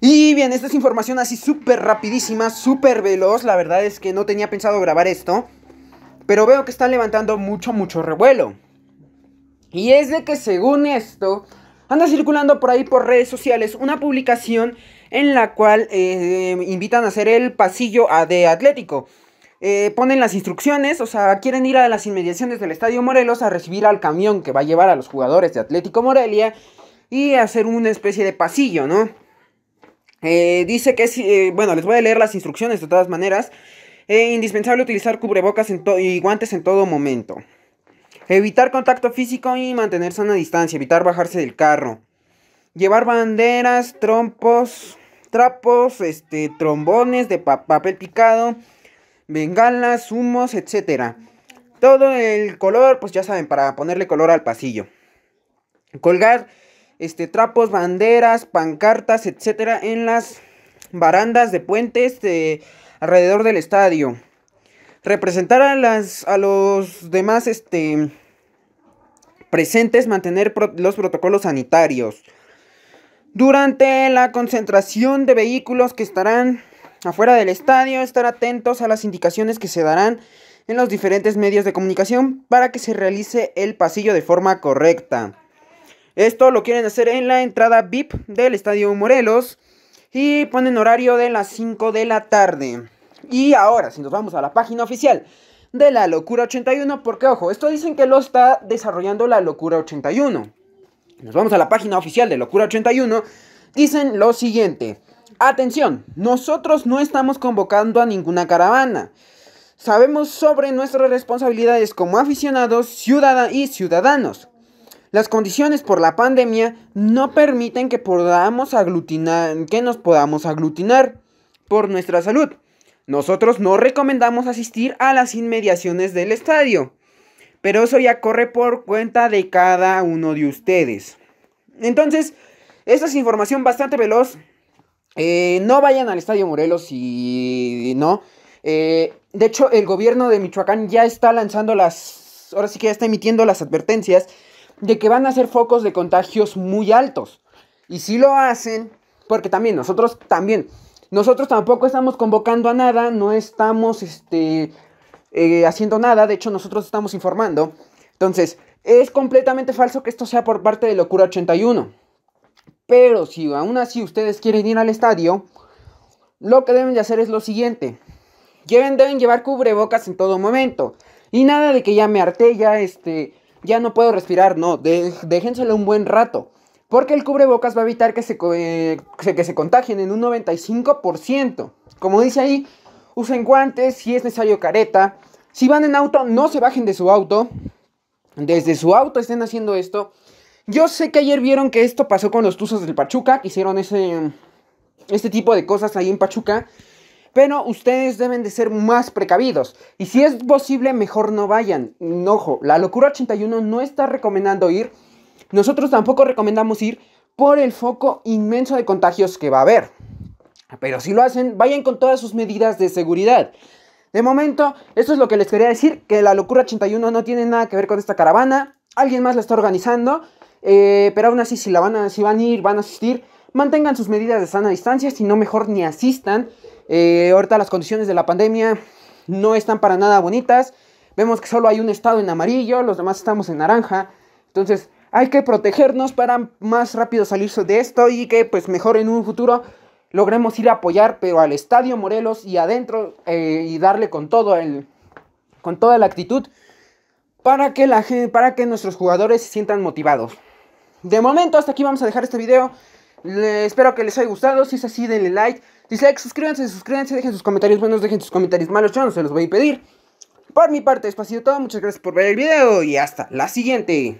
Y bien, esta es información así súper rapidísima, súper veloz. La verdad es que no tenía pensado grabar esto. Pero veo que está levantando mucho, mucho revuelo. Y es de que según esto, anda circulando por ahí por redes sociales una publicación en la cual eh, invitan a hacer el pasillo a de Atlético. Eh, ponen las instrucciones, o sea, quieren ir a las inmediaciones del Estadio Morelos a recibir al camión que va a llevar a los jugadores de Atlético Morelia y hacer una especie de pasillo, ¿no? Eh, dice que es, eh, bueno, les voy a leer las instrucciones de todas maneras. Eh, indispensable utilizar cubrebocas en y guantes en todo momento. Evitar contacto físico y mantenerse a una distancia. Evitar bajarse del carro. Llevar banderas, trompos, trapos, este, trombones de papel picado, bengalas, humos, etc. Todo el color, pues ya saben, para ponerle color al pasillo. Colgar este, trapos, banderas, pancartas, etcétera, en las barandas de puentes alrededor del estadio. Representar a, las, a los demás este, presentes, mantener los protocolos sanitarios. Durante la concentración de vehículos que estarán afuera del estadio, estar atentos a las indicaciones que se darán en los diferentes medios de comunicación para que se realice el pasillo de forma correcta. Esto lo quieren hacer en la entrada VIP del Estadio Morelos. Y ponen horario de las 5 de la tarde. Y ahora, si nos vamos a la página oficial de la Locura 81, porque ojo, esto dicen que lo está desarrollando la Locura 81. Nos vamos a la página oficial de Locura 81. Dicen lo siguiente. Atención, nosotros no estamos convocando a ninguna caravana. Sabemos sobre nuestras responsabilidades como aficionados, y ciudadanos. Las condiciones por la pandemia no permiten que, podamos aglutinar, que nos podamos aglutinar por nuestra salud. Nosotros no recomendamos asistir a las inmediaciones del estadio, pero eso ya corre por cuenta de cada uno de ustedes. Entonces, esta es información bastante veloz. Eh, no vayan al Estadio Morelos si no. Eh, de hecho, el gobierno de Michoacán ya está lanzando las... Ahora sí que ya está emitiendo las advertencias de que van a ser focos de contagios muy altos. Y si lo hacen, porque también nosotros también, nosotros tampoco estamos convocando a nada, no estamos este, eh, haciendo nada, de hecho nosotros estamos informando. Entonces, es completamente falso que esto sea por parte de Locura 81. Pero si aún así ustedes quieren ir al estadio, lo que deben de hacer es lo siguiente. Lleven, deben llevar cubrebocas en todo momento. Y nada de que ya me harté, ya este, ya no puedo respirar, no, de, déjenselo un buen rato. Porque el cubrebocas va a evitar que se, eh, que se contagien en un 95%. Como dice ahí, usen guantes, si es necesario careta. Si van en auto, no se bajen de su auto. Desde su auto estén haciendo esto. Yo sé que ayer vieron que esto pasó con los Tuzos del Pachuca, que hicieron ese, este tipo de cosas ahí en Pachuca. Pero ustedes deben de ser más precavidos. Y si es posible, mejor no vayan. Ojo, la locura 81 no está recomendando ir. Nosotros tampoco recomendamos ir por el foco inmenso de contagios que va a haber. Pero si lo hacen, vayan con todas sus medidas de seguridad. De momento, esto es lo que les quería decir, que la locura 81 no tiene nada que ver con esta caravana. Alguien más la está organizando. Eh, pero aún así, si, la van si van a ir, van a asistir, mantengan sus medidas de sana distancia. Si no, mejor ni asistan. Eh, ahorita las condiciones de la pandemia no están para nada bonitas. Vemos que solo hay un estado en amarillo, los demás estamos en naranja. Entonces hay que protegernos para más rápido salirse de esto y que pues mejor en un futuro logremos ir a apoyar, pero al Estadio Morelos y adentro eh, y darle con todo el, con toda la actitud para que, la, para que nuestros jugadores se sientan motivados. De momento hasta aquí vamos a dejar este video. espero que les haya gustado. Si es así, denle like. Dislike, suscríbanse, suscríbanse, dejen sus comentarios buenos, dejen sus comentarios malos, yo no se los voy a pedir. Por mi parte, esto ha sido todo, muchas gracias por ver el video y hasta la siguiente.